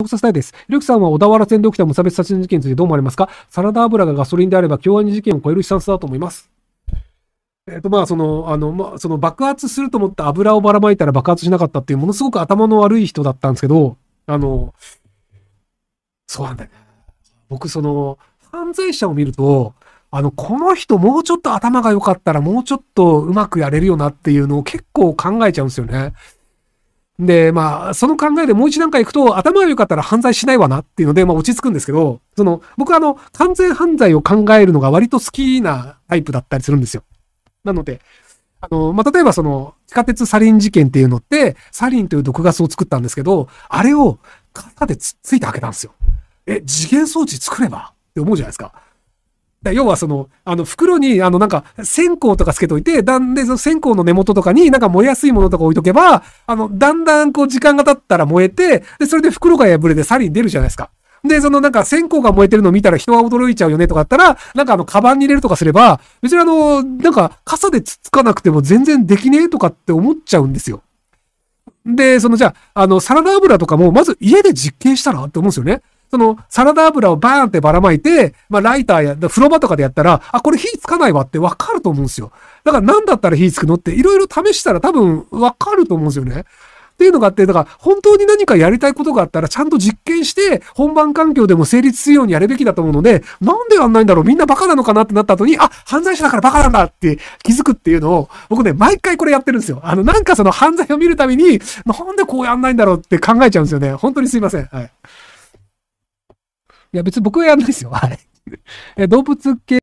僕させたいです。ひろきさんは小田原線で起きた無差別殺人事件についてどう思われますかサラダ油がガソリンであれば共和に事件を超えるスタンスだと思います。えっ、と、まあ、その、あの、まあ、その爆発すると思った油をばらまいたら爆発しなかったっていう、ものすごく頭の悪い人だったんですけど、あの、そうなんだよ僕、その、犯罪者を見ると、あの、この人もうちょっと頭が良かったらもうちょっとうまくやれるよなっていうのを結構考えちゃうんですよね。で、まあ、その考えでもう一段階行くと、頭が良かったら犯罪しないわなっていうので、まあ落ち着くんですけど、その、僕はあの、完全犯罪を考えるのが割と好きなタイプだったりするんですよ。なので、あの、まあ、例えばその、地下鉄サリン事件っていうのって、サリンという毒ガスを作ったんですけど、あれを肩でつっついて開けたんですよ。え、次元装置作ればって思うじゃないですか。要はその、あの、袋に、あの、なんか、線香とかつけといて、だんで、その線香の根元とかになんか燃えやすいものとか置いとけば、あの、だんだんこう時間が経ったら燃えて、で、それで袋が破れてサリン出るじゃないですか。で、そのなんか線香が燃えてるの見たら人は驚いちゃうよねとかあったら、なんかあの、カバンに入れるとかすれば、別にあの、なんか傘でつつかなくても全然できねえとかって思っちゃうんですよ。で、そのじゃあ、あの、サラダ油とかも、まず家で実験したらって思うんですよね。その、サラダ油をバーンってばらまいて、まあ、ライターや、風呂場とかでやったら、あ、これ火つかないわってわかると思うんですよ。だから何だったら火つくのって、いろいろ試したら多分わかると思うんですよね。っていうのがあって、だから本当に何かやりたいことがあったらちゃんと実験して本番環境でも成立するようにやるべきだと思うので、なんでやんないんだろうみんなバカなのかなってなった後に、あ、犯罪者だからバカなんだって気づくっていうのを、僕ね、毎回これやってるんですよ。あの、なんかその犯罪を見るたびに、なんでこうやんないんだろうって考えちゃうんですよね。本当にすいません。はい。いや、別に僕はやんないですよ。はい。動物系